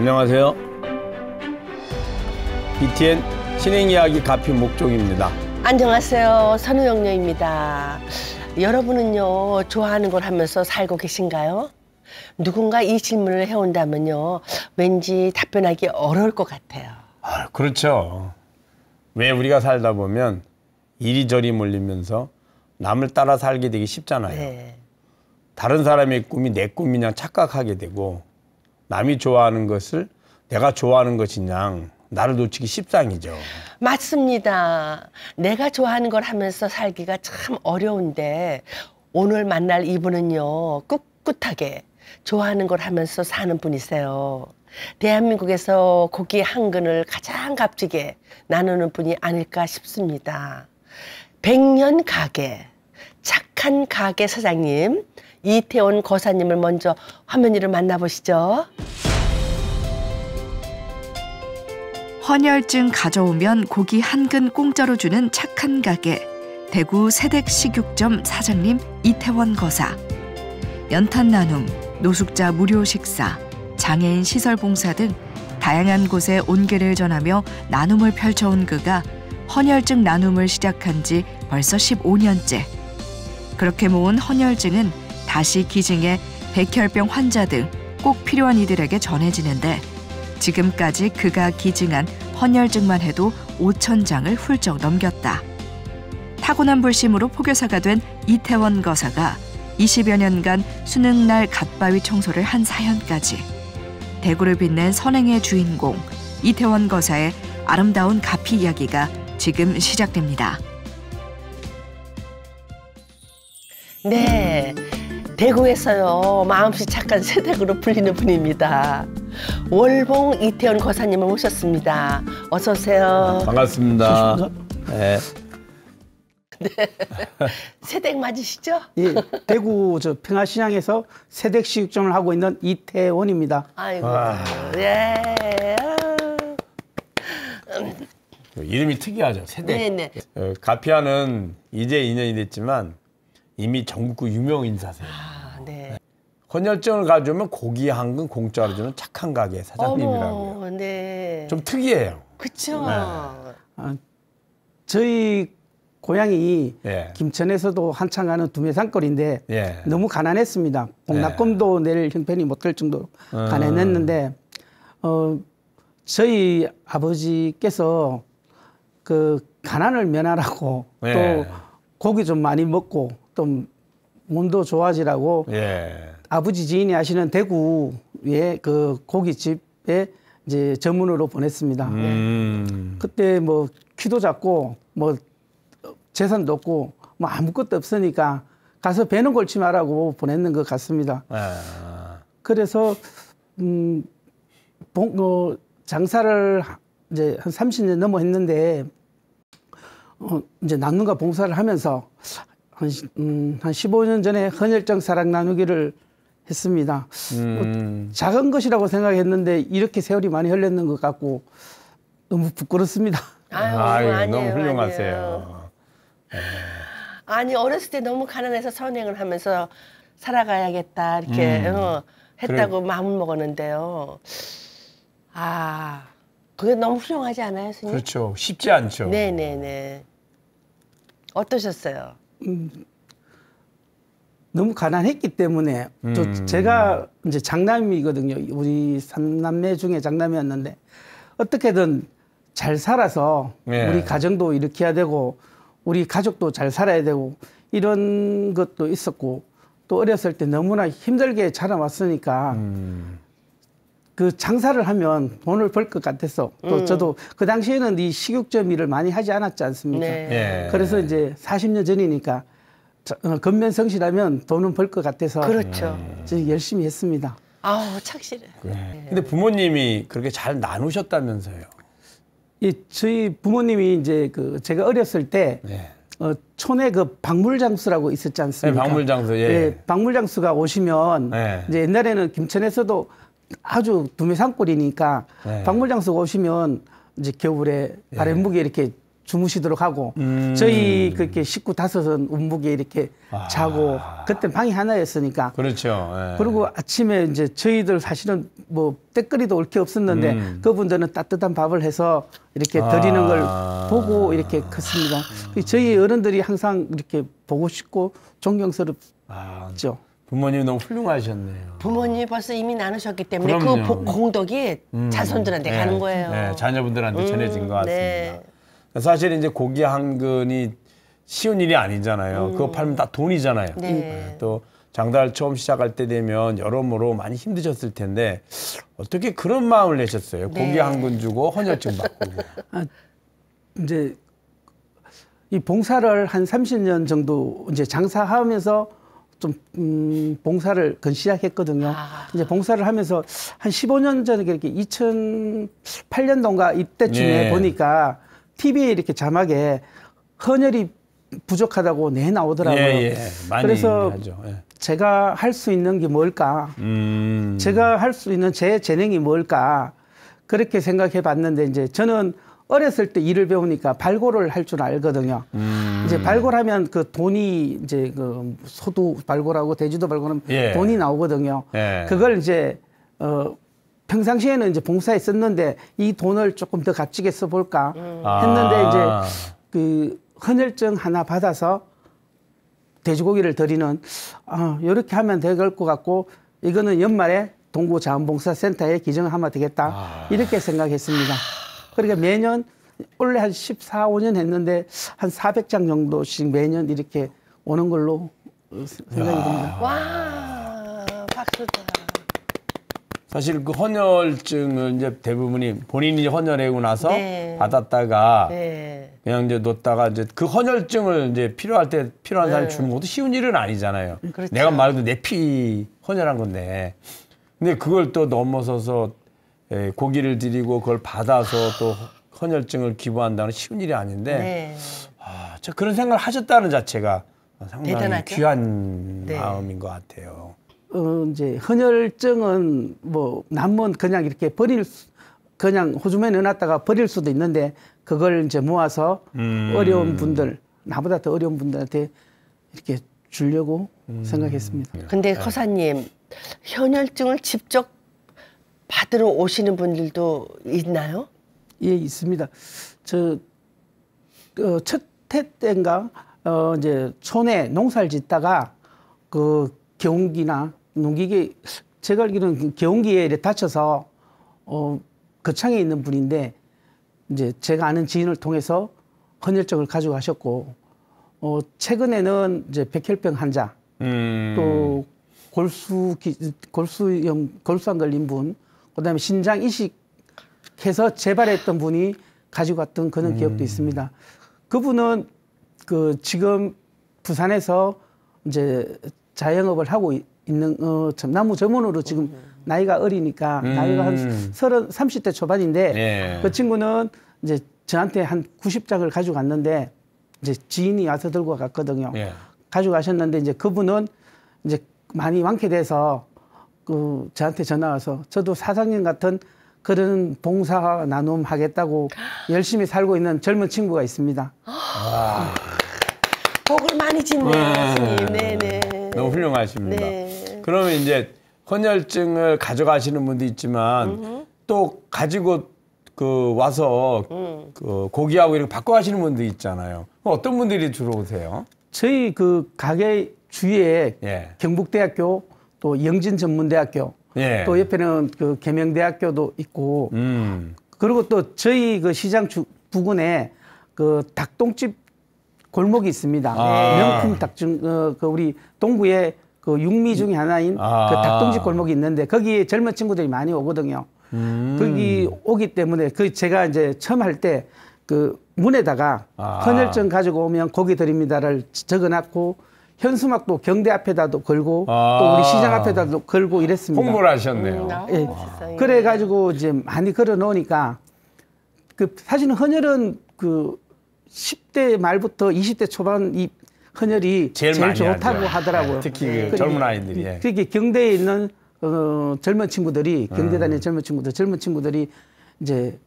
안녕하세요. BTN 신행 이야기 가피 목종입니다. 안녕하세요. 선우영녀입니다. 여러분은요, 좋아하는 걸 하면서 살고 계신가요? 누군가 이 질문을 해온다면요, 왠지 답변하기 어려울 것 같아요. 아, 그렇죠. 왜 우리가 살다 보면 이리저리 몰리면서 남을 따라 살게 되기 쉽잖아요. 네. 다른 사람의 꿈이 내 꿈이냐 착각하게 되고 남이 좋아하는 것을 내가 좋아하는 것이냐 나를 놓치기 십상이죠. 맞습니다. 내가 좋아하는 걸 하면서 살기가 참 어려운데 오늘 만날 이분은요 꿋꿋하게 좋아하는 걸 하면서 사는 분이세요. 대한민국에서 고기 한 근을 가장 값지게 나누는 분이 아닐까 싶습니다. 백년 가게 착한 가게 사장님 이태원 거사님을 먼저 화면 위를 만나보시죠. 헌혈증 가져오면 고기 한근 공짜로 주는 착한 가게 대구 세댁식육점 사장님 이태원 거사 연탄 나눔, 노숙자 무료 식사, 장애인 시설 봉사 등 다양한 곳에 온기를 전하며 나눔을 펼쳐온 그가 헌혈증 나눔을 시작한 지 벌써 15년째. 그렇게 모은 헌혈증은 다시 기증해 백혈병 환자 등 꼭 필요한 이들에게 전해지는데 지금까지 그가 기증한 헌혈증만 해도 5천 장을 훌쩍 넘겼다. 타고난 불심으로 포교사가 된 이태원 거사가 20여 년간 수능 날 갓바위 청소를 한 사연까지 대구를 빛낸 선행의 주인공 이태원 거사의 아름다운 가피 이야기가 지금 시작됩니다. 네. 대구에서요 마음씨 착한 세댁으로 불리는 분입니다. 월봉 이태원 거사님을 모셨습니다. 어서 오세요. 반갑습니다. 네. 네. 세댁 맞으시죠? 예, 대구 저 평화시장에서 세댁 시육점을 하고 있는 이태원입니다. 아이고, 아... 예. 음. 이름이 특이하죠, 세댁. 네네. 어, 가피아는 이제 2년이 됐지만 이미 전국구 유명 인사세요. 헌혈증을 가져오면 고기 한근 공짜로 주는 착한 가게 사장님이라고요. 네. 좀 특이해요. 그쵸 네. 아, 저희 고향이 예. 김천에서도 한창 가는 두메산거리인데 예. 너무 가난했습니다. 복납금도 예. 낼 형편이 못 될 정도로 음. 가난했는데 어, 저희 아버지께서 그 가난을 면하라고 예. 또 고기 좀 많이 먹고 좀 몸도 좋아지라고 예. 아버지 지인이 하시는 대구의 그 고깃집에 이제 전문으로 보냈습니다. 음. 그때 뭐 키도 작고 뭐 재산도 없고 뭐 아무것도 없으니까 가서 배는 골치 마라고 보냈는 것 같습니다. 아. 그래서 음, 봉, 어, 장사를 이제 한 30년 넘어 했는데 어, 이제 남는가 봉사를 하면서 한, 음, 한 15년 전에 헌혈정 사랑 나누기를 했습니다. 뭐 음. 뭐 작은 것이라고 생각했는데 이렇게 세월이 많이 흘렸는것 같고 너무 부끄럽습니다. 아유, 아유 예, 아니에요, 너무 훌륭하세요. 아니요 아니 어렸을 때 너무 가난해서 선행을 하면서 살아가야겠다 이렇게 음. 어, 했다고 그래. 마음을 먹었는데요. 아 그게 너무 훌륭하지 않아요, 스님? 그렇죠. 쉽지 않죠. 네네네. 네, 네. 어떠셨어요? 음, 너무 가난했기 때문에 음. 저 제가 이제 장남이거든요. 우리 삼남매 중에 장남이었는데 어떻게든 잘 살아서 예. 우리 가정도 일으켜야 되고 우리 가족도 잘 살아야 되고 이런 것도 있었고 또 어렸을 때 너무나 힘들게 자라왔으니까 음. 그 장사를 하면 돈을 벌 것 같아서 또 음. 저도 그 당시에는 이식욕점 일을 많이 하지 않았지 않습니까? 네. 예. 그래서 이제 40년 전이니까 어, 건면 성실하면 돈은 벌 것 같아서 그렇죠. 음. 열심히 했습니다. 아우 착실해. 그래. 네. 근데 부모님이 그렇게 잘 나누셨다면서요? 이 저희 부모님이 이제 그 제가 어렸을 때 네. 어, 촌에 그 박물장수라고 있었지 않습니까? 네, 박물장수. 예. 예 박물장수가 오시면 네. 이제 옛날에는 김천에서도 아주 두메 산골이니까 네. 박물장서 오시면 이제 겨울에 예. 아랫무게 네. 이렇게 주무시도록 하고 음. 저희 그렇게 식구 다섯은 운무게 이렇게 아. 자고 그때 방이 하나였으니까 그렇죠. 네. 그리고 아침에 이제 저희들 사실은 뭐 때거리도 올 게 없었는데 음. 그분들은 따뜻한 밥을 해서 이렇게 드리는 아. 걸 보고 이렇게 컸습니다. 아. 저희 어른들이 항상 이렇게 보고 싶고 존경스럽죠. 아. 부모님이 너무 훌륭하셨네요. 부모님이 벌써 이미 나누셨기 때문에 그 그럼요. 그 공덕이 음. 자손들한테 네. 가는 거예요. 네, 자녀분들한테 전해진 음, 것 네. 같습니다. 네. 사실 이제 고기 한 근이 쉬운 일이 아니잖아요. 음. 그거 팔면 다 돈이잖아요. 네. 네. 또 장달 처음 시작할 때 되면 여러모로 많이 힘드셨을 텐데 어떻게 그런 마음을 내셨어요? 네. 고기 한 근 주고 헌혈증 받고. 아, 이제 이 봉사를 한 30년 정도 이제 장사하면서 좀 음, 봉사를 근 시작했거든요. 아. 이제 봉사를 하면서 한 15년 전에 이렇게 2008년도인가 이때쯤에 예. 보니까 TV에 이렇게 자막에 헌혈이 부족하다고 내 나오더라고요. 예, 예. 그래서 예. 제가 할 수 있는 게 뭘까? 음. 제가 할 수 있는 제 재능이 뭘까? 그렇게 생각해 봤는데 이제 저는 어렸을 때 일을 배우니까 발굴을 할 줄 알거든요. 음. 이제 발굴하면 그 돈이 이제 그 소도 발굴하고 돼지도 발굴하면 예. 돈이 나오거든요. 예. 그걸 이제 어 평상시에는 이제 봉사에 썼는데 이 돈을 조금 더 값지게 써볼까 음. 했는데 아. 이제 그 헌혈증 하나 받아서 돼지고기를 드리는 아 이렇게 하면 될 것 같고 이거는 연말에 동구자원봉사센터에 기증을 하면 되겠다 아. 이렇게 생각했습니다. 그러니까 매년 원래 한 14, 5년 했는데 한 400장 정도씩 매년 이렇게 오는 걸로 생각이 야. 듭니다. 와, 박수다. 사실 그 헌혈증은 이제 대부분이 본인이 헌혈하고 나서 네. 받았다가 네. 그냥 이제 놓다가 이제 그 헌혈증을 이제 필요할 때 필요한 네. 사람이 주는 것도 쉬운 일은 아니잖아요. 그렇죠. 내가 말해도 내 피 헌혈한 건데. 근데 그걸 또 넘어서서 예, 고기를 드리고 그걸 받아서 또 헌혈증을 기부한다는 쉬운 일이 아닌데 네. 아, 저 그런 생각을 하셨다는 자체가 상당히 대단하죠? 귀한 네. 마음인 것 같아요. 어, 이제 헌혈증은 뭐 남은 그냥 이렇게 버릴 수, 그냥 호주에 넣어놨다가 버릴 수도 있는데 그걸 이제 모아서 음. 어려운 분들 나보다 더 어려운 분들한테 이렇게 주려고 음. 생각했습니다. 근데 허사님 네. 현혈증을 직접 받으러 오시는 분들도 있나요? 예, 있습니다. 저, 그, 첫해 때인가, 어, 이제, 촌에 농사를 짓다가, 그, 경기나, 농기계, 제가 알기로는 그 경기에 다쳐서, 어, 거창에 그 있는 분인데, 이제 제가 아는 지인을 통해서 헌혈증을 가져 가셨고, 어, 최근에는 이제 백혈병 환자, 음. 또 골수, 골수염, 골수암 걸린 분, 그다음에 신장 이식해서 재발했던 분이 가지고 왔던 그런 음. 기억도 있습니다. 그분은 그 지금 부산에서 이제 자영업을 하고 있는 어, 나무 점원으로 지금 음. 나이가 어리니까 음. 나이가 한 서른 삼십 대 초반인데 네. 그 친구는 이제 저한테 한 구십 장을 가지고 갔는데 이제 지인이 와서 들고 갔거든요. 네. 가지고 가셨는데 이제 그분은 이제 많이 많게 돼서 그 저한테 전화 와서 저도 사장님 같은 그런 봉사 나눔 하겠다고 열심히 살고 있는 젊은 친구가 있습니다. 아. 복을 많이 짓네, 네. 네, 네. 너무 훌륭하십니다. 네. 그러면 이제 헌혈증을 가져가시는 분도 있지만 음흠. 또 가지고 그 와서 음. 그 고기하고 이렇게 바꿔 가시는 분도 있잖아요. 어떤 분들이 주로 오세요? 저희 그 가게 주위에 예. 경북대학교 또 영진 전문대학교 예. 또 옆에는 그 계명대학교도 있고 음. 그리고 또 저희 그 시장 주, 부근에 그 닭똥집 골목이 있습니다. 아. 명품 닭중 어, 그 우리 동구에 그 육미 중에 하나인 아. 그 닭똥집 골목이 있는데 거기에 젊은 친구들이 많이 오거든요. 음. 거기 오기 때문에 그 제가 이제 처음 할 때 그 문에다가 아. 헌혈증 가지고 오면 고기 드립니다를 적어놨고 현수막도 경대 앞에다도 걸고 아~ 또 우리 시장 앞에다도 걸고 이랬습니다. 홍보를 하셨네요. 음, 예. 아~ 그래 가지고 이제 많이 걸어 놓으니까 그 사실은 헌혈은 그 10대 말부터 20대 초반 이 헌혈이 제일, 제일 좋다고 하더라고요 예, 특히 그그 네. 젊은 아이들이. 예. 그게 경대에 있는 어, 젊은 친구들이 경대 다니는 음. 젊은 친구들, 젊은 친구들이 이제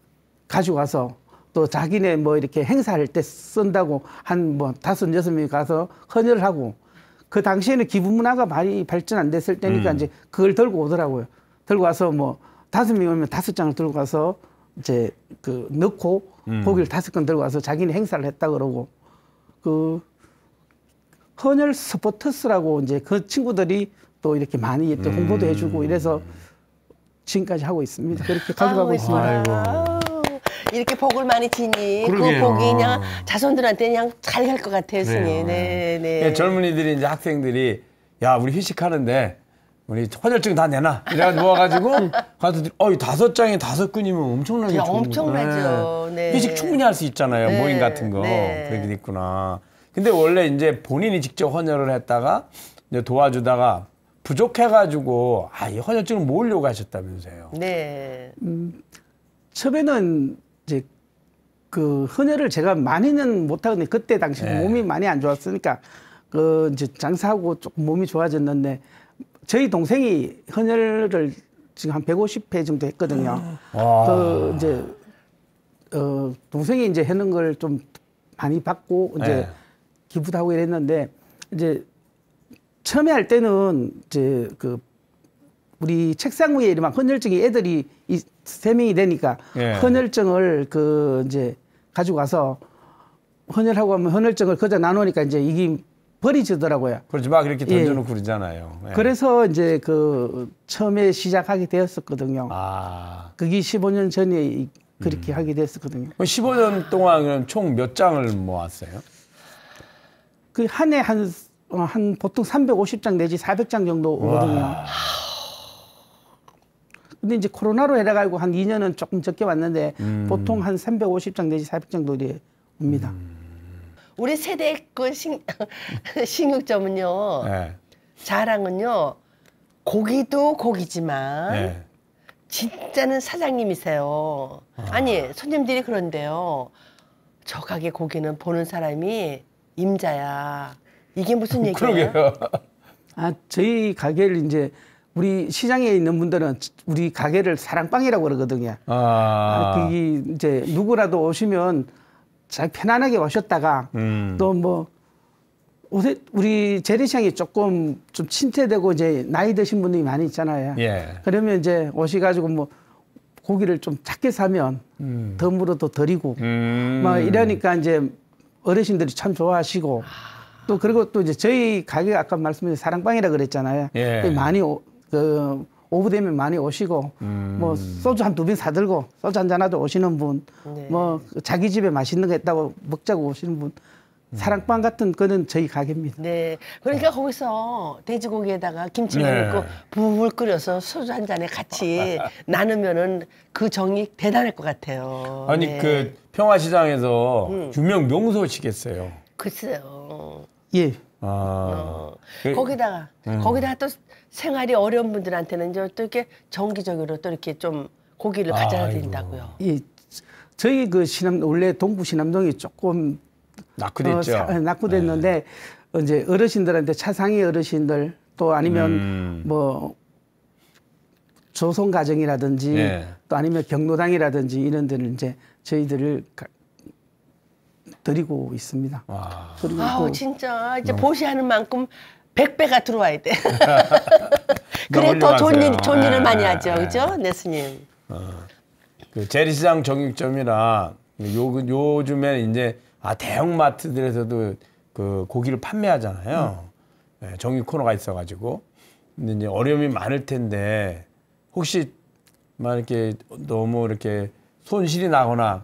가지고 가서 또 자기네 뭐 이렇게 행사할 때 쓴다고 한 뭐 다섯 여섯 명이 가서 헌혈을 하고 그 당시에는 기부 문화가 많이 발전 안 됐을 때니까 음. 이제 그걸 들고 오더라고요. 들고 와서 뭐 다섯 명 오면 다섯 장을 들고 가서 이제 그 넣고 음. 고기를 다섯 건 들고 와서 자기는 행사를 했다 그러고 그 헌혈 스포터스라고 이제 그 친구들이 또 이렇게 많이 또 홍보도 음. 해주고 이래서 지금까지 하고 있습니다. 그렇게 가져가고 있습니다. 아이고. 이렇게 복을 많이 지니 그 그러게요. 그 복이 그냥 자손들한테 그냥 잘갈것 같아요, 스님. 네, 네. 네. 예, 젊은이들이 이제 학생들이 야 우리 휴식하는데 우리 헌혈증 다 내놔 이래 누워가지고 가서 어이 다섯 장에 다섯 끈이면 엄청나게 엄청나죠. 네. 네. 휴식 충분히 할 수 있잖아요 네. 모임 같은 거 네. 그러긴 있구나. 근데 원래 이제 본인이 직접 헌혈을 했다가 이제 도와주다가 부족해가지고 아이 헌혈증을 모으려고 하셨다면서요. 네. 음, 처음에는 이제 그 헌혈을 제가 많이는 못하거든요. 그때 당시 네. 몸이 많이 안 좋았으니까 그 이제 장사하고 조금 몸이 좋아졌는데 저희 동생이 헌혈을 지금 한 150회 정도 했거든요. 아. 와. 그 이제 어 동생이 이제 해는 걸 좀 많이 받고 이제 네. 기부도 하고 이랬는데 이제 처음에 할 때는 이제 그 우리 책상 위에 이런 헌혈증이 애들이 이, 세명이 되니까 예. 헌혈증을 그 이제 가지고 가서 헌혈하고 하면 헌혈증을 그저 나누니까 이제 이게 버리지더라고요. 그렇지 막 이렇게 예. 던져놓고 예. 그러잖아요. 예. 그래서 이제 그 처음에 시작하게 되었었거든요. 아. 그게 15년 전에 그렇게 음. 하게 됐었거든요. 15년 동안 총 몇 장을 모았어요? 그 한 해한 어, 한 보통 350장 내지 400장 정도 오거든요. 와. 근데 이제 코로나로 해가지고 한 2년은 조금 적게 왔는데 음. 보통 한 350장 내지 400장 정도 옵니다. 음. 우리 세대 그 신, 신육점은요 네. 자랑은요. 고기도 고기지만 네. 진짜는 사장님이세요. 아. 니 손님들이 그런데요. 저 가게 고기는 보는 사람이 임자야. 이게 무슨 얘기예요? 그러게요. 아 저희 가게를 이제 우리 시장에 있는 분들은 우리 가게를 사랑방이라고 그러거든요. 아. 그게 이제 누구라도 오시면 잘 편안하게 오셨다가 음. 또뭐 우리 재래시장이 조금 좀 침체되고 이제 나이 드신 분들이 많이 있잖아요. 예. 그러면 이제 오셔가지고 뭐 고기를 좀 작게 사면 음. 덤으로도 드리고 음. 막 이러니까 이제 어르신들이 참 좋아하시고 아. 또 그리고 또 이제 저희 가게가 아까 말씀드린 사랑방이라 고 그랬잖아요. 예. 그 많이 그 오후 되면 많이 오시고 뭐 음. 뭐 소주 한 두 병 사들고 소주 한 잔하도 오시는 분, 네. 뭐 그 자기 집에 맛있는 거 있다고 먹자고 오시는 분. 음. 사랑방 같은 거는 저희 가게입니다. 네. 그러니까 네. 거기서 돼지고기에다가 김치를 네. 넣고 부불 끓여서 소주 한 잔에 같이 나누면은 그 정이 대단할 것 같아요. 아니 네. 그 평화시장에서 음. 유명 명소시겠어요. 글쎄요. 예. 아. 어. 거기다가 음. 거기다가 또 생활이 어려운 분들한테는 이제 또 이렇게 정기적으로 또 이렇게 좀 고기를 가져야 된다고요. 이 저희 그 신암 원래 동부 신암동이 조금 낙후됐죠. 어, 낙후됐는데 네. 이제 어르신들한테 차상위 어르신들 또 아니면 음. 뭐 조선 가정이라든지 네. 또 아니면 경로당이라든지 이런 데는 이제 저희들을 가, 드리고 있습니다. 와. 아우, 진짜 이제 보시하는 만큼 백배가 들어와야 돼. 그래 더 좋은 일, 좋은 네. 일을 많이 네, 하죠. 네. 그죠? 네, 스님. 어. 그재리시장 정육점이라 요, 그 요즘에 이제 아 대형마트들에서도 그 고기를 판매하잖아요. 음. 네, 정육 코너가 있어가지고 근데 이제 어려움이 많을 텐데 혹시 막 이렇게 너무 이렇게 손실이 나거나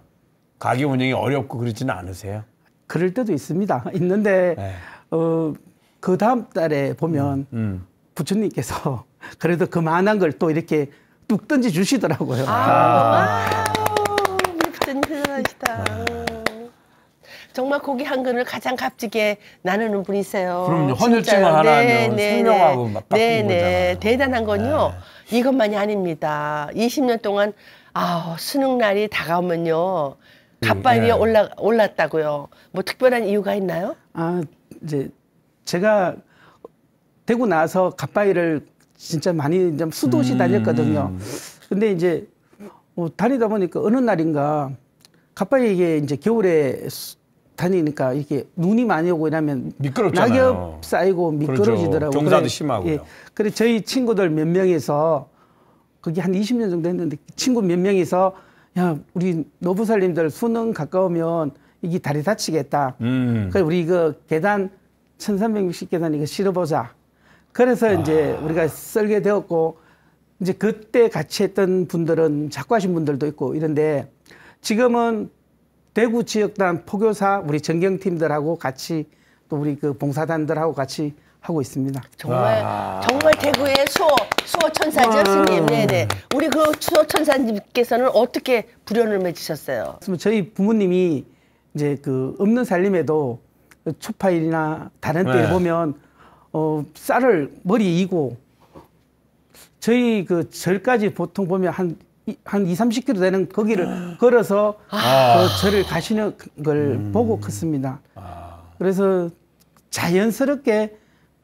가게 운영이 어렵고 그러지는 않으세요? 그럴 때도 있습니다. 있는데 네. 어, 그 다음 달에 보면 음, 음. 부처님께서 그래도 그만한 걸 또 이렇게 뚝 던지 주시더라고요. 아, 아. 부처님 대단하시다. 아. 정말 고기 한 근을 가장 값지게 나누는 분이세요. 그럼요. 헌혈증 을 하나면 네, 네, 네, 생명하고 네, 막 바꾼 네, 거잖아요. 대단한 건요. 네. 이것만이 아닙니다. 20년 동안 아 수능 날이 다가오면요. 음, 갑발이에 예. 올라 올랐다고요. 뭐 특별한 이유가 있나요? 아 이제 제가 되고 나서 갑바위를 진짜 많이 좀 수도시 음. 다녔거든요. 근데 이제 뭐 다니다 보니까 어느 날인가 갑바위 이게 이제 겨울에 다니니까 이게 눈이 많이 오고 이러면 미끄럽잖아요. 낙엽 쌓이고 그렇죠. 미끄러지더라고요. 그렇죠. 경사도 그래, 심하고요. 예. 그래 저희 친구들 몇 명에서 거기 한 20년 정도 했는데 그 친구 몇명이서 야 우리 노부살님들 수능 가까우면 이게 다리 다치겠다. 음. 그래 우리 이거 계단 1360계단 이거 실어보자. 그래서 아. 이제 우리가 설게되었고 이제 그때 같이 했던 분들은 작고하신 분들도 있고 이런데 지금은 대구 지역단 포교사 우리 전경팀들하고 같이 또 우리 그 봉사단들하고 같이 하고 있습니다. 정말 와. 정말 대구의 수호 수호 천사죠, 스님. 네네. 네. 우리 그 수호 천사님께서는 어떻게 불연을 맺으셨어요? 저희 부모님이 이제 그 없는 살림에도 초파일이나 다른 때 네. 보면 어 쌀을 머리 이고 저희 그 절까지 보통 보면 한 한 2, 30km 되는 거기를 걸어서 아. 그 절을 가시는 걸 음. 보고 컸습니다. 아. 그래서 자연스럽게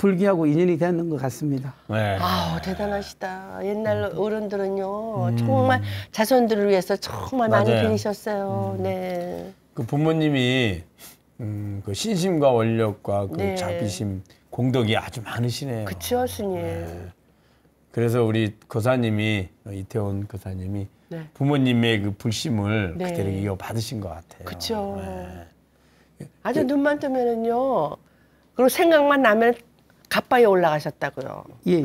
불기하고 인연이 되는 것 같습니다. 네. 아 대단하시다. 옛날 음. 어른들은요 음. 정말 자손들을 위해서 정말 많이 드리셨어요. 음. 네. 그 부모님이 음, 그 신심과 원력과 그 네. 자비심 공덕이 아주 많으시네요. 그렇죠, 스님. 네. 그래서 우리 거사님이 이태원 거사님이 네. 부모님의 그 불심을 네. 그대로 이어 받으신 것 같아요. 그렇죠. 아주 그 눈만 뜨면은요. 그리고 생각만 나면 가빠에 올라가셨다고요. 예.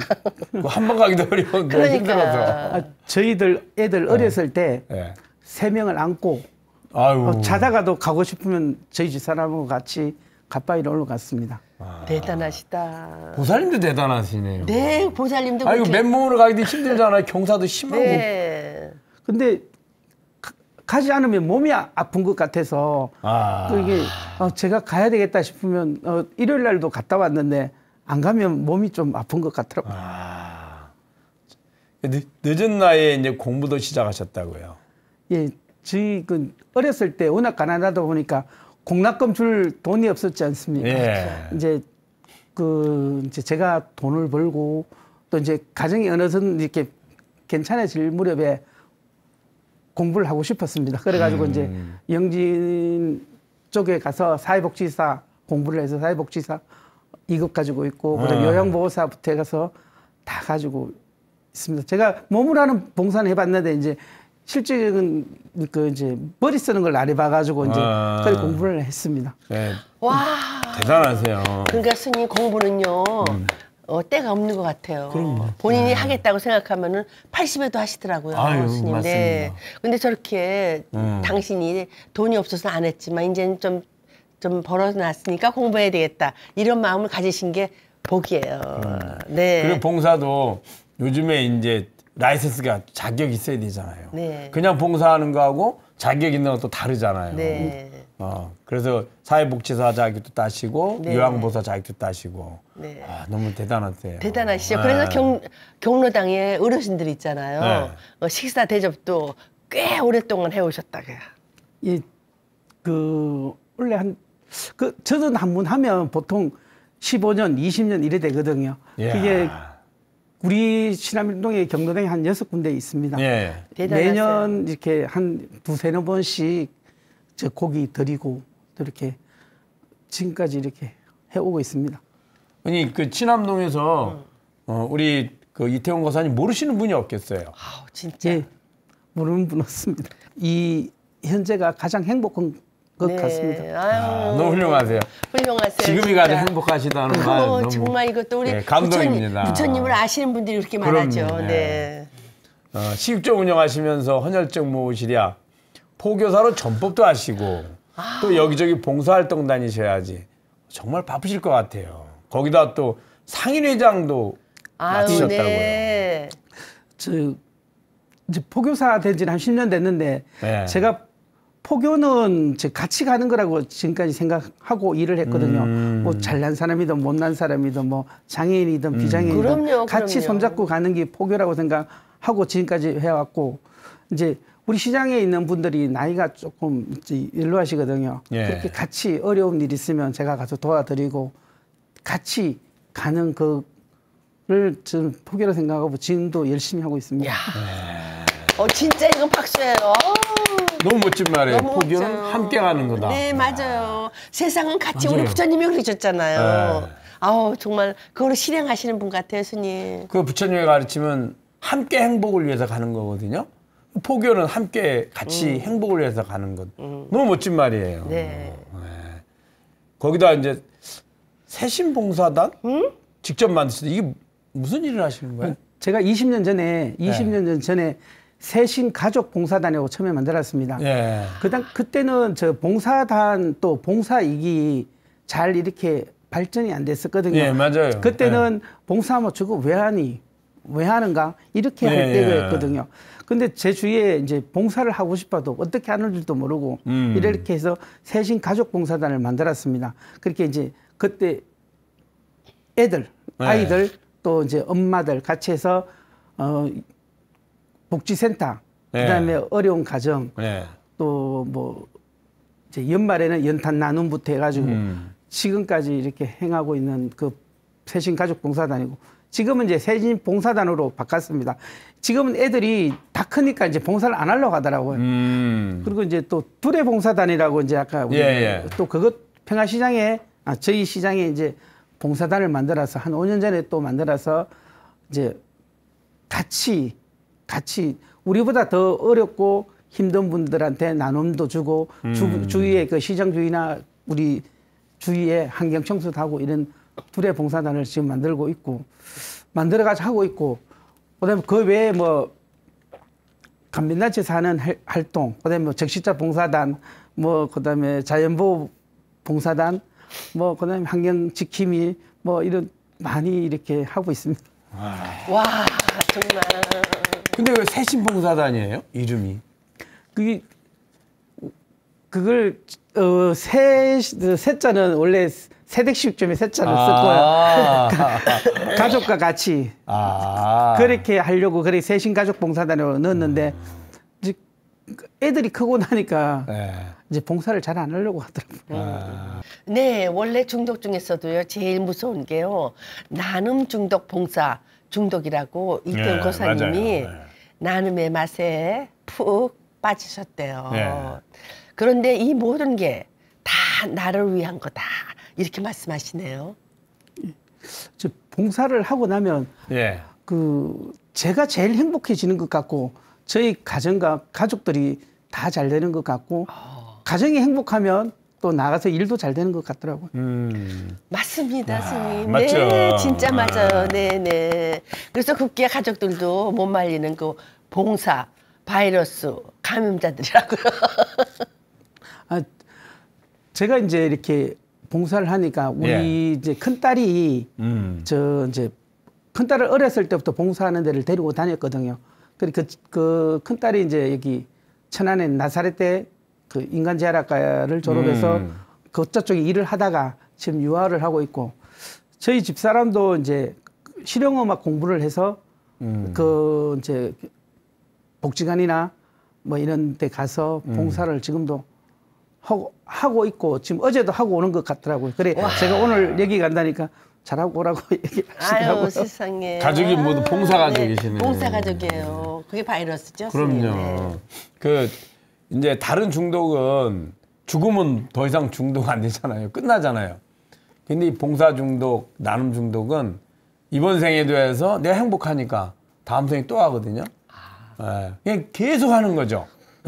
뭐 한번 가기도 어려운데 그러니까. 힘들어서. 아, 저희들 애들 네. 어렸을 때세 네. 명을 안고 아유. 어, 자다가도 가고 싶으면 저희 집 사람하고 같이 가빠이로 올라갔습니다. 아. 대단하시다. 보살님도 대단하시네요. 네, 보살님도. 아 이거 그렇게... 맨몸으로 가기도 힘들잖아요. 경사도 심하고. 네. 근데 가지 않으면 몸이 아, 아픈 것 같아서 아. 또 이게 어, 제가 가야 되겠다 싶으면 어, 일요일 날도 갔다 왔는데 안 가면 몸이 좀 아픈 것 같더라고요. 아, 늦, 은 나이에 이제 공부도 시작하셨다고요. 예, 저희 그 어렸을 때 워낙 가난하다 보니까 공납금 줄 돈이 없었지 않습니까? 예. 이제 그 이제 제가 돈을 벌고 또 이제 가정이 어느 덧 이렇게 괜찮아질 무렵에 공부를 하고 싶었습니다. 그래가지고 음. 이제 영진 쪽에 가서 사회복지사 공부를 해서 사회복지사 이급 가지고 있고 그다음 에 네. 요양보호사부터 가서 다 가지고 있습니다. 제가 몸을 하는 봉사는 해봤는데 이제 실질은 그 이제 머리 쓰는 걸 안 해봐가지고 이제 아. 공부를 했습니다. 네. 와 대단하세요. 그러니까 스님 공부는요. 음. 어, 때가 없는 것 같아요. 그럼요. 본인이 네. 하겠다고 생각하면은 80에도 하시더라고요. 아유, 스님. 네. 근데 저렇게 음. 당신이 돈이 없어서 안 했지만 이제는 좀좀 벌어놨으니까 공부해야 되겠다 이런 마음을 가지신 게 복이에요. 음. 네. 그리고 봉사도 요즘에 이제 라이센스가 자격 있어야 되잖아요. 네. 그냥 봉사하는 거하고 자격 있는 것도 다르잖아요. 네. 어, 그래서 사회복지사 자격도 따시고 네. 요양보사 자격도 따시고 네. 아, 너무 대단하세요. 대단하시죠. 네. 그래서 경, 경로당에 어르신들 있잖아요. 네. 어, 식사 대접도 꽤 오랫동안 해오셨다고요. 예, 그 원래 한 그저도 한문 하면 보통 15년, 20년 이래 되거든요. 예. 그게 우리 신암일동에 경로당이 한 여섯 군데 있습니다. 예. 매년 이렇게 한 두세네 번씩 저 고기 드리고 또 이렇게 지금까지 이렇게 해오고 있습니다. 아니 그 친암동에서 어, 우리 그 이태원 거사님 모르시는 분이 없겠어요. 아 진짜 예, 모르는 분 없습니다. 이 현재가 가장 행복한 것 네. 같습니다. 아유, 아, 너무 네. 훌륭하세요. 훌륭하세요. 지금이 가장 행복하시다는 말. 너무 정말 이것도 우리 네, 감동입니다. 부처님, 을 아시는 분들이 그렇게 많았죠. 그 네. 어, 시육점 운영하시면서 헌혈증 모으시랴 포교사로 전법도 하시고 아. 또 여기저기 봉사활동 다니셔야지 정말 바쁘실 것 같아요. 거기다 또 상인회장도 맡으셨다고요. 네. 저 이제 포교사 된 지는 한 10년 됐는데 네. 제가 포교는 같이 가는 거라고 지금까지 생각하고 일을 했거든요. 음. 뭐 잘난 사람이든 못난 사람이든 뭐 장애인이든 음. 비장애인이든 그럼요, 같이 그럼요. 손잡고 가는 게 포교라고 생각하고 지금까지 해왔고 이제 우리 시장에 있는 분들이 나이가 조금 연로하시거든요. 예. 그렇게 같이 어려운 일 있으면 제가 가서 도와드리고 같이 가는 그를 지금 포교라 생각하고 지금도 열심히 하고 있습니다. 야. 어 진짜 이건 박수예요. 너무 멋진 말이에요. 너무 포기는 멋져요. 함께 가는 거다. 네, 맞아요. 세상은 같이 맞아요. 우리 부처님이 그러셨잖아요. 네. 아우 정말 그걸 실행하시는 분 같아요, 스님. 그 부처님의 가르침은 함께 행복을 위해서 가는 거거든요. 포교는 함께 같이 음. 행복을 위해서 가는 것. 음. 너무 멋진 말이에요. 네. 네. 거기다 이제 세신봉사단 음? 직접 만드시는 이게 무슨 일을 하시는 거예요? 제가 20년 전에 20년 전 전에 새신 가족 봉사단이라고 처음에 만들었습니다. 예. 그당 그때는 저 봉사단 또 봉사 이기 잘 이렇게 발전이 안 됐었거든요. 예, 맞아요. 그때는 예. 봉사 못 뭐 저거 왜 하니? 왜 하는가? 이렇게 예, 할 예. 때였거든요. 근데 제 주위에 이제 봉사를 하고 싶어도 어떻게 하는 줄도 모르고 음. 이렇게 해서 새신 가족 봉사단을 만들었습니다. 그렇게 이제 그때 애들, 예. 아이들 또 이제 엄마들 같이 해서 어 복지센터, 네. 그다음에 어려운 가정, 네. 또뭐 이제 연말에는 연탄 나눔부터 해가지고 음. 지금까지 이렇게 행하고 있는 그세신 가족 봉사단이고 지금은 이제 세신 봉사단으로 바꿨습니다. 지금은 애들이 다 크니까 이제 봉사를 안 하려고 하더라고요. 음. 그리고 이제 또 둘의 봉사단이라고 이제 아까 우리 예, 예. 또 그것 평화시장에 아, 저희 시장에 이제 봉사단을 만들어서 한 5년 전에 또 만들어서 이제 같이 같이 우리보다 더 어렵고 힘든 분들한테 나눔도 주고 음. 주, 위에그 시장주의나 우리 주위에 환경 청소도 하고 이런 둘의 봉사단을 지금 만들고 있고 만들어가지고 하고 있고 그다음에 그 외에 뭐 감민단체 사는 활동 그다음에 뭐 적십자 봉사단 뭐 그다음에 자연보호 봉사단 뭐 그다음에 환경 지킴이 뭐 이런 많이 이렇게 하고 있습니다. 와, 와 정말. 근데 왜 새신봉사단이에요? 이름이? 그게 그걸 어, 세, 세자는 원래 세댁식점에 세자를 아~ 쓸 거야. 아. 가, 족과 같이 아~ 그렇게 하려고 그래 세신 가족 봉사단으로 넣었는데 음. 애들이 크고 나니까 네. 이제 봉사를 잘 안 하려고 하더라고요. 아. 네, 원래 중독 중에서도요 제일 무서운 게요 나눔 중독 봉사 중독이라고 이태훈 예, 고사님이 맞 나눔의 맛에 푹 빠지셨대요. 예. 그런데 이 모든 게 다 나를 위한 거다 이렇게 말씀하시네요. 저 봉사를 하고 나면 예. 그 제가 제일 행복해지는 것 같고 저희 가정과 가족들이 다 잘 되는 것 같고 어. 가정이 행복하면 또 나가서 일도 잘 되는 것 같더라고요. 음. 맞습니다, 아, 스님. 맞죠? 네, 진짜 아. 맞아요. 아. 네, 네. 그래서 국기야 가족들도 못 말리는 그 봉사, 바이러스, 감염자들이라고요. 아, 제가 이제 이렇게 봉사를 하니까 우리 예. 이제 큰 딸이 음. 저 이제 큰 딸을 어렸을 때부터 봉사하는 데를 데리고 다녔거든요. 그러니까 그, 그, 큰 딸이 이제 여기 천안에 나사렛 때그 인간재활학과를 졸업해서 음. 그쪽 쪽에 일을 하다가 지금 유아를 하고 있고 저희 집사람도 이제 실용음악 공부를 해서 음. 그 이제 복지관이나 뭐 이런 데 가서 음. 봉사를 지금도 하고, 하고 있고 지금 어제도 하고 오는 것 같더라고요. 그래 와. 제가 오늘 여기 간다니까 잘하고 오라고 얘기하시더라고요. 아유 세상에. 가족이 모두 아, 봉사 가족이시네. 네, 봉사 가족이에요. 그게 바이러스죠. 그럼요. 네. 그 이제 다른 중독은 죽으면 더 이상 중독 안 되잖아요. 끝나잖아요. 근데 이 봉사 중독, 나눔 중독은 이번 생에도 해서 내가 행복하니까 다음 생에 또 하거든요. 아... 네. 그냥 계속 하는 거죠.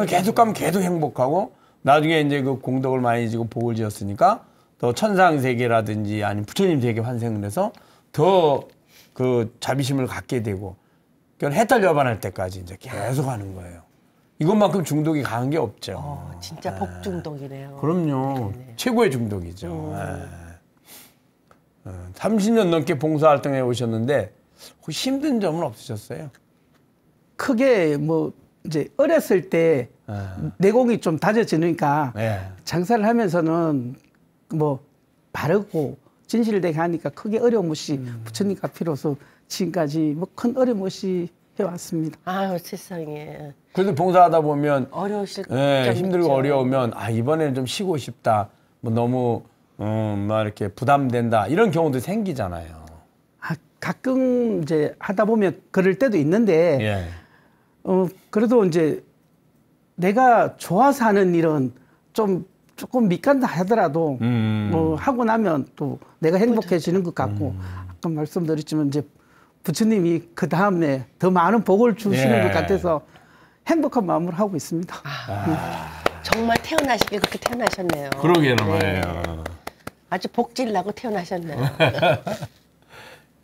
계속 가면 계속 행복하고 나중에 이제 그 공덕을 많이 지고 복을 지었으니까 더 천상 세계라든지 아니면 부처님 세계 환생을 해서 더 그 자비심을 갖게 되고 그걸 해탈 여반할 때까지 이제 계속 하는 거예요. 이것만큼 중독이 강한 게 없죠. 어, 진짜 복중독이네요. 네. 그럼요. 네네. 최고의 중독이죠. 음. 네. 30년 어, 넘게 봉사활동에 오셨는데 혹시 힘든 점은 없으셨어요? 크게 뭐 이제 어렸을 때 네. 내공이 좀 다져지니까 네. 장사를 하면서는 뭐 바르고 진실되게 하니까 크게 어려움 없이 부처님과 필요서 지금까지 뭐 큰 어려움 없이 해왔습니다. 아유 세상에. 그래도 봉사하다 보면 어려우실 예, 힘들고 있죠. 어려우면 아 이번에는 좀 쉬고 싶다. 뭐 너무 음막 어, 이렇게 부담된다 이런 경우도 생기잖아요. 아 가끔 이제 하다 보면 그럴 때도 있는데 예. 어 그래도 이제 내가 좋아서 하는 일은 좀 조금 밑간다 하더라도 음. 뭐 하고 나면 또 내가 행복해지는 것 같고 음. 아까 말씀드렸지만 이제 부처님이 그 다음에 더 많은 복을 주시는 예. 것 같아서 행복한 마음으로 하고 있습니다. 아, 음. 정말 태어나시길 그렇게 태어나셨네요. 그러게요, 네. 말이에요. 아주 복질 나고 태어나셨네요.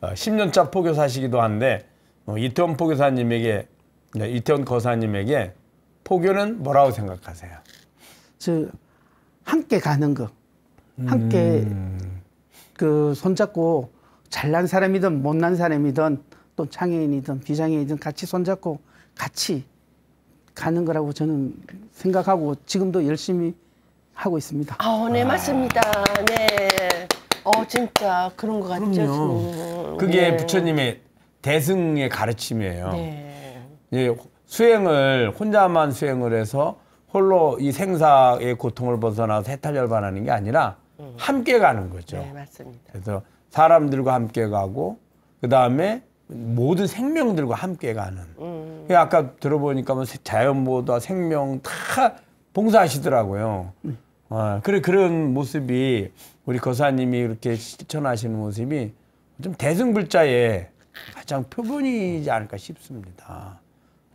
10년차 아, 포교사시기도 한데 뭐 이태원 포교사님에게 네, 이태원 거사님에게 포교는 뭐라고 생각하세요? 저 함께 가는 거, 함께 음. 그 손잡고 잘난 사람이든 못난 사람이든 또 장애인이든 비장애인이든 같이 손잡고 같이 가는 거라고 저는 생각하고 지금도 열심히 하고 있습니다. 아, 네 맞습니다. 네. 어 진짜 그런 것 같죠. 그럼요. 그게 네. 부처님의 대승의 가르침이에요. 네. 예, 수행을 혼자만 수행을 해서 홀로 이 생사의 고통을 벗어나서 해탈열반하는 게 아니라 음. 함께 가는 거죠. 네 맞습니다. 그래서 사람들과 함께 가고 그 다음에 모든 생명들과 함께 가는. 음. 그러니까 아까 들어보니까 뭐 자연보다 생명 다 봉사하시더라고요. 음. 어, 그래 그런 모습이 우리 거사님이 이렇게 실천하시는 모습이 좀 대승불자의 가장 표본이지 않을까 싶습니다.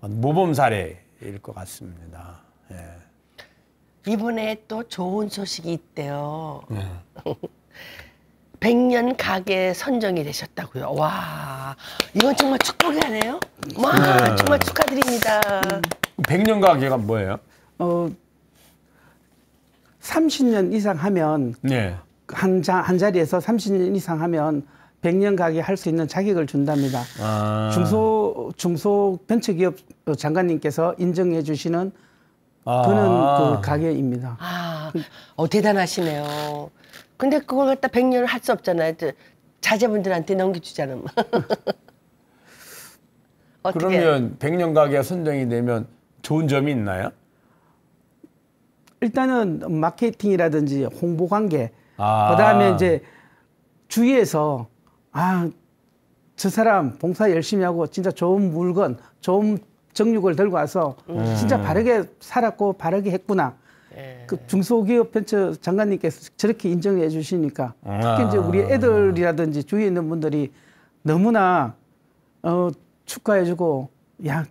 모범 사례일 것 같습니다. 예. 이분의또 좋은 소식이 있대요. 네. 백년 가게 선정이 되셨다고요. 와, 이건 정말 축복이아니에요 와, 네. 정말 축하드립니다. 음. 백년 가게가 뭐예요? 어, 30년 이상 하면 네. 한, 자, 한 자리에서 30년 이상 하면 100년 가게 할 수 있는 자격을 준답니다. 아. 중소 중소 벤처기업 장관님께서 인정해 주시는 아. 그는 그 가게입니다. 아, 어, 대단하시네요. 근데 그걸 갖다 백년을 할 수 없잖아요. 자제분들한테 넘겨주잖아. 뭐. 그러면 백년 가게가 선정이 되면 좋은 점이 있나요? 일단은 마케팅이라든지 홍보 관계 아. 그다음에 이제 주위에서 아 저 사람 봉사 열심히 하고 진짜 좋은 물건 좋은 정육을 들고 와서 음. 진짜 바르게 살았고 바르게 했구나 네. 그 중소기업 벤처 장관님께서 저렇게 인정해 주시니까 아. 특히 이제 아. 우리 애들이라든지 주위에 있는 분들이 너무나 어, 축하해 주고 야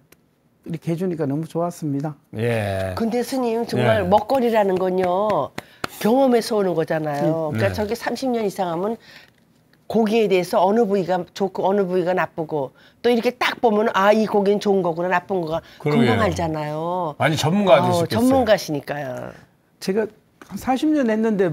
이렇게 해주니까 너무 좋았습니다. 예. 근데 스님 정말 예. 먹거리라는 건요 경험에서 오는 거잖아요. 음. 그러니까 예. 저기 30년 이상 하면 고기에 대해서 어느 부위가 좋고 어느 부위가 나쁘고 또 이렇게 딱 보면 아 이 고기는 좋은 거구나 나쁜 거가 그러게요. 금방 알잖아요. 아니 전문가 되셨어요 전문가시니까요. 제가 한 40년 했는데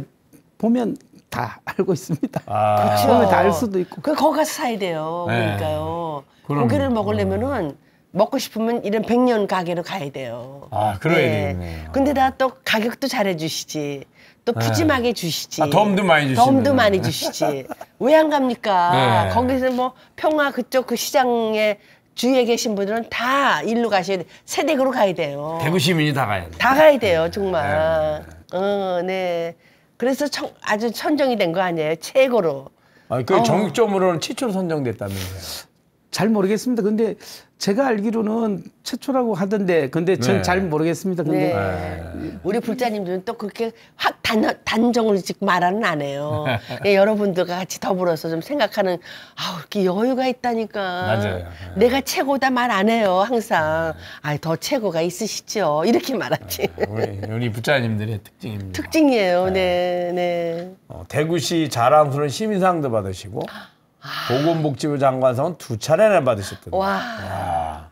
보면 다 알고 있습니다. 아. 그렇죠. 면다 알 수도 있고. 그 거기 가서 사야 돼요. 네. 그러니까요. 그럼, 고기를 먹으려면은 어. 먹고 싶으면 이런 백년 가게로 가야 돼요. 아, 그래야 네. 근데 다 또 가격도 잘해 주시지. 또 네. 푸짐하게 주시지. 아, 덤도 많이 주시지. 덤도 많이 주시지. 왜 안 갑니까? 네. 거기서 뭐 평화 그쪽 그 시장에 주위에 계신 분들은 다 일로 가셔야 돼. 세댁으로 가야 돼요. 대구 시민이 다 가야 돼. 다 가야 돼요, 정말. 네, 네, 네. 어, 네. 그래서 청, 아주 선정이 된 거 아니에요? 최고로. 아그 어. 정육점으로는 최초로 선정됐다면서요. 잘 모르겠습니다. 근데 제가 알기로는 최초라고 하던데, 근데 전잘 네. 모르겠습니다. 근데 네. 네. 우리 불자님들은 또 그렇게 확 단, 단정을 직 말은 안 해요. 네, 여러분들과 같이 더불어서 좀 생각하는 아우 이렇게 여유가 있다니까. 맞아요. 내가 최고다 말 안 해요 항상. 네. 아더 최고가 있으시죠 이렇게 말하지. 네. 우리, 우리 불자님들의 특징입니다. 특징이에요. 네, 네. 어, 대구시 자랑스러운 시민상도 받으시고. 아. 보건복지부 장관상 두 차례나 받으셨던데. 와. 와.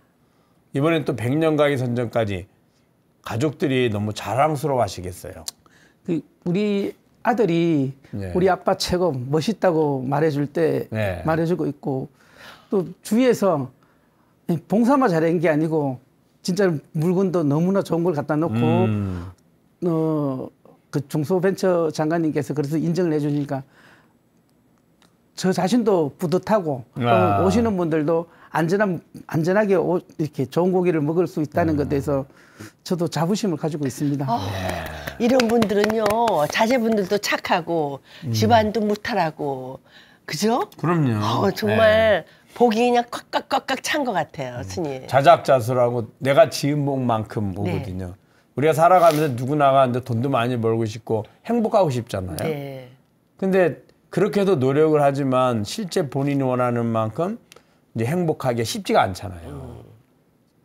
이번엔 또백년 가기 선전까지 가족들이 너무 자랑스러워 하시겠어요. 그 우리 아들이 네. 우리 아빠 최고 멋있다고 말해줄 때 네. 말해주고 있고 또 주위에서 봉사만 잘한 게 아니고 진짜 물건도 너무나 좋은 걸 갖다 놓고 음. 어그 중소벤처 장관님께서 그래서 인정을 해주니까 저 자신도 뿌듯하고 아. 오시는 분들도 안전한 안전하게 오, 이렇게 좋은 고기를 먹을 수 있다는 음. 것에 대해서 저도 자부심을 가지고 있습니다. 어, 이런 분들은요 자제분들도 착하고 음. 집안도 무탈하고 그죠? 그럼요. 어, 정말 네. 복이 그냥 꽉꽉꽉꽉 찬 것 같아요, 음. 스님. 자작자수라고 내가 지은 복만큼 네. 보거든요. 네. 우리가 살아가면서 누구나가 돈도 많이 벌고 싶고 행복하고 싶잖아요. 네. 근데 그렇게도 노력을 하지만 실제 본인이 원하는 만큼 이제 행복하기가 쉽지가 않잖아요.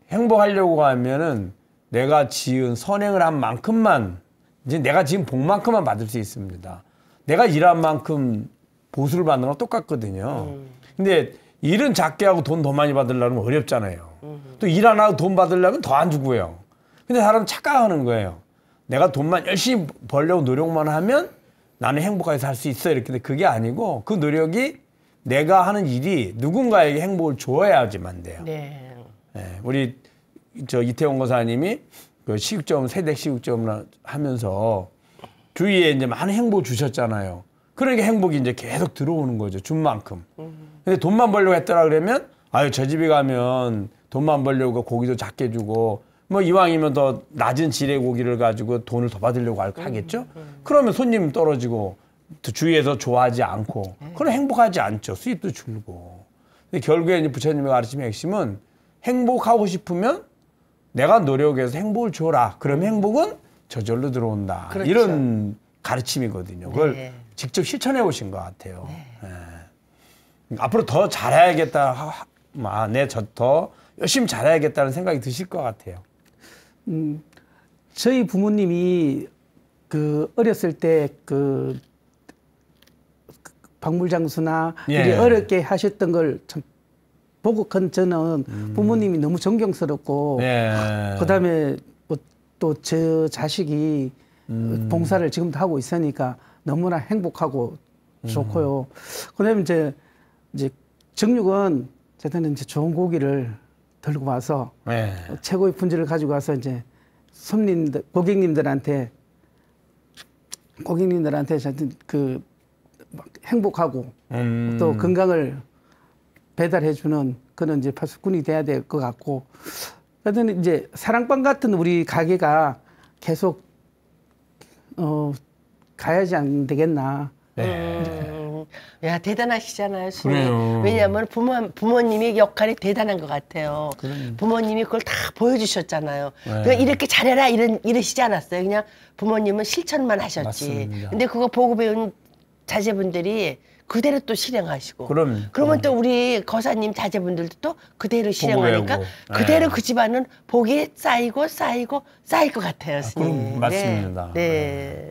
행복하려고 하면은 내가 지은 선행을 한 만큼만 이제 내가 지은 복만큼만 받을 수 있습니다. 내가 일한 만큼 보수를 받는 건 똑같거든요. 음. 근데 일은 작게 하고 돈 더 많이 받으려면 어렵잖아요. 또 일 안 하고 돈 받으려면 더 안 주고요. 근데 사람 착각하는 거예요. 내가 돈만 열심히 벌려고 노력만 하면 나는 행복하게 살 수 있어 이렇게 그게 아니고 그 노력이 내가 하는 일이 누군가에게 행복을 줘야지만 돼요. 네. 네. 우리 저 이태원 거사님이 그 시국점 세대 시국점을 하면서 주위에 이제 많은 행복 주셨잖아요. 그러니까 행복이 이제 계속 들어오는 거죠. 준 만큼. 근데 돈만 벌려고 했더라 그러면 아유 저 집에 가면 돈만 벌려고 고기도 작게 주고 뭐 이왕이면 더 낮은 지뢰 고기를 가지고 돈을 더 받으려고 하겠죠. 그러면 손님 떨어지고 주위에서 좋아하지 않고 그럼 행복하지 않죠. 수입도 줄고. 근데 결국에 이 부처님의 가르침의 핵심은 행복하고 싶으면 내가 노력해서 행복을 줘라. 그럼 음. 행복은 저절로 들어온다. 그렇죠. 이런 가르침이거든요. 그걸 네. 직접 실천해 보신 것 같아요. 네. 네. 앞으로 더 잘해야겠다. 아, 내저더 네, 열심히 잘해야겠다는 생각이 드실 것 같아요. 음, 저희 부모님이 그 어렸을 때 그 박물장수나 예. 어렵게 하셨던 걸참 보고 큰 저는 음. 부모님이 너무 존경스럽고 예. 그다음에 뭐또저 자식이 음. 봉사를 지금도 하고 있으니까 너무나 행복하고 음. 좋고요. 그다음에 이제 이제 정육은 저한테는 이제 좋은 고기를 들고 와서 네. 최고의 품질을 가지고 와서 이제 손님들 고객님들한테 고객님들한테 그 행복하고 음. 또 건강을 배달해주는 그런 이제 파수꾼이 돼야 될 것 같고 그래서 이제 사랑방 같은 우리 가게가 계속 어 가야지 안 되겠나. 네. 음. 야 대단하시잖아요. 수님. 왜냐하면 부모 부모님의 역할이 대단한 것 같아요. 그럼. 부모님이 그걸 다 보여주셨잖아요. 네. 그러니까 이렇게 잘해라 이런 이러시지 않았어요. 그냥 부모님은 실천만 하셨지. 맞습니다. 근데 그거 보고 배운 자제분들이 그대로 또 실행하시고. 그럼. 그러면 그럼. 또 우리 거사님 자제분들도 또 그대로 실행하니까 네. 그대로 네. 그 집안은 복이 쌓이고 쌓이고 쌓일 것 같아요. 아, 그럼 네. 맞습니다. 네. 네.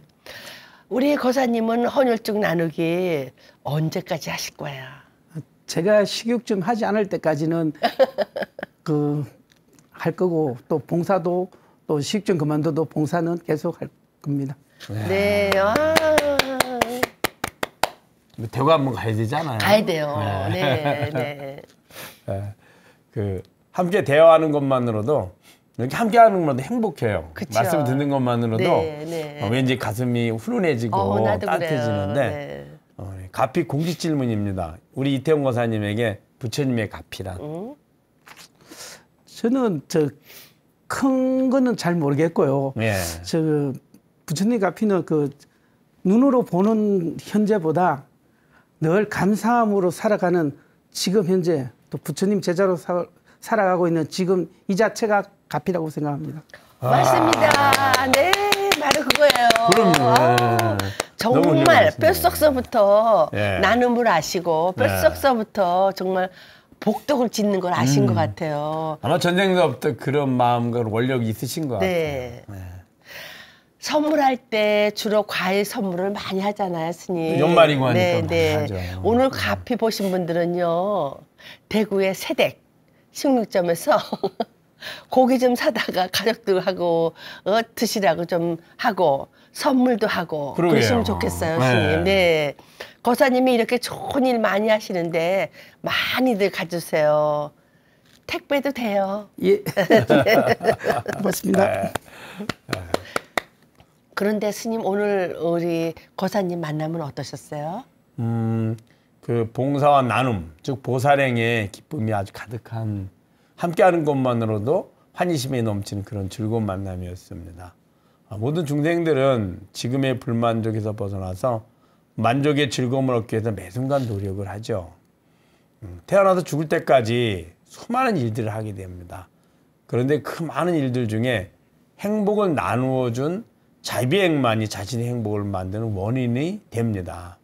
우리 거사님은 헌혈증 나누기 언제까지 하실 거야? 제가 식욕증 하지 않을 때까지는 그 할 거고 또 봉사도 또 식욕증 그만둬도 봉사는 계속 할 겁니다. 네. 와. 네. 아. 대구 한번 가야 되잖아요. 가야 돼요. 네. 네. 네. 네. 그 함께 대화하는 것만으로도 이렇게 함께하는 것만도 행복해요. 그쵸. 말씀 을 듣는 것만으로도 네, 네. 어, 왠지 가슴이 훈훈해지고 어, 따뜻해지는데 네. 어, 네. 가피 공식 질문입니다. 우리 이태원 거사님에게 부처님의 가피란? 음? 저는 저 큰 거는 잘 모르겠고요. 예. 저 부처님 가피는 그 눈으로 보는 현재보다 늘 감사함으로 살아가는 지금 현재 또 부처님 제자로 사, 살아가고 있는 지금 이 자체가 값이라고 생각합니다. 아. 맞습니다. 네, 바로 그거예요. 그럼요. 예. 정말 뼛속서부터 예. 나눔을 아시고 예. 뼛속서부터 정말 복덕을 짓는 걸 아신 음. 것 같아요. 아마 전쟁서부터 그런 마음과 원력이 있으신 것 네. 같아요. 네. 선물할 때 주로 과일 선물을 많이 하잖아요, 스님. 연말이고 하니까 네, 네, 네. 하죠. 오늘 네. 가피 보신 분들은요, 대구의 세댁 식6점에서 고기 좀 사다가 가족들하고 어, 드시라고 좀 하고 선물도 하고 그러게요. 그랬으면 좋겠어요, 네. 스님. 네. 고사님이 이렇게 좋은 일 많이 하시는데 많이들 가주세요. 택배도 돼요. 예. 고맙습니다. 네. 그런데 스님 오늘 우리 고사님 만나면 어떠셨어요? 음, 그 봉사와 나눔, 즉 보살행의 기쁨이 아주 가득한 함께하는 것만으로도 환희심에 넘치는 그런 즐거운 만남이었습니다. 아, 모든 중생들은 지금의 불만족에서 벗어나서 만족의 즐거움을 얻기 위해서 매 순간 노력을 하죠. 음, 태어나서 죽을 때까지 수많은 일들을 하게 됩니다. 그런데 그 많은 일들 중에 행복을 나누어 준 자비행만이 자신의 행복을 만드는 원인이 됩니다.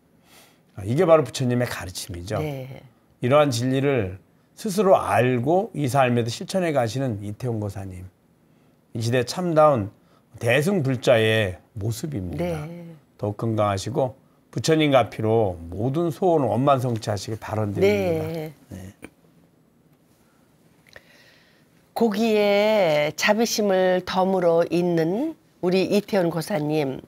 아, 이게 바로 부처님의 가르침이죠. 네. 이러한 진리를 스스로 알고 이 삶에도 실천해 가시는 이태원 거사님. 이 시대 참다운 대승불자의 모습입니다. 네. 더 건강하시고 부처님 가피로 모든 소원 을 원만성취하시길 바란드립니다. 네. 네. 고기에 자비심을 덤으로 있는 우리 이태원 고사님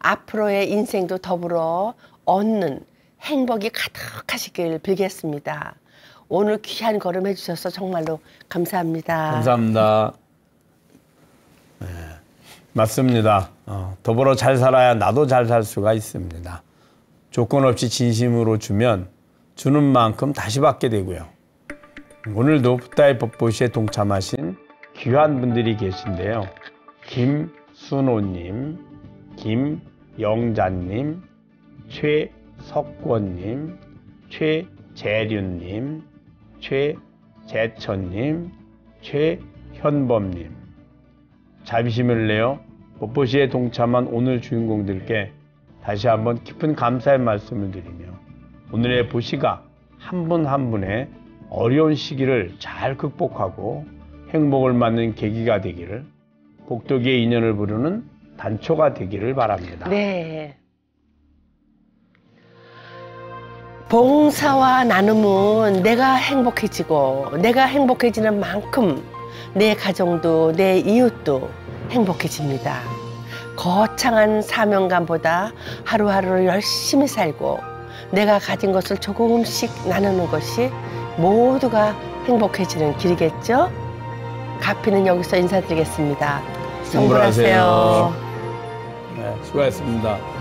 앞으로의 인생도 더불어 얻는 행복이 가득하시길 빌겠습니다. 오늘 귀한 걸음 해주셔서 정말로 감사합니다. 감사합니다. 네, 맞습니다. 어, 더불어 잘 살아야 나도 잘 살 수가 있습니다. 조건 없이 진심으로 주면 주는 만큼 다시 받게 되고요. 오늘도 부다의 법보시에 동참하신 귀한 분들이 계신데요. 김순호님, 김영자님, 최석권님, 최재륜님, 최재천님, 최현범님. 자비심을 내어 법보시에 동참한 오늘 주인공들께 다시 한번 깊은 감사의 말씀을 드리며 오늘의 보시가 한 분한 한 분의 어려운 시기를 잘 극복하고 행복을 맞는 계기가 되기를 복덕의 인연을 부르는 단초가 되기를 바랍니다. 네. 봉사와 나눔은 내가 행복해지고 내가 행복해지는 만큼 내 가정도 내 이웃도 행복해집니다. 거창한 사명감보다 하루하루를 열심히 살고 내가 가진 것을 조금씩 나누는 것이 모두가 행복해지는 길이겠죠? 카피는 여기서 인사드리겠습니다. 성불하세요. 네, 수고하셨습니다.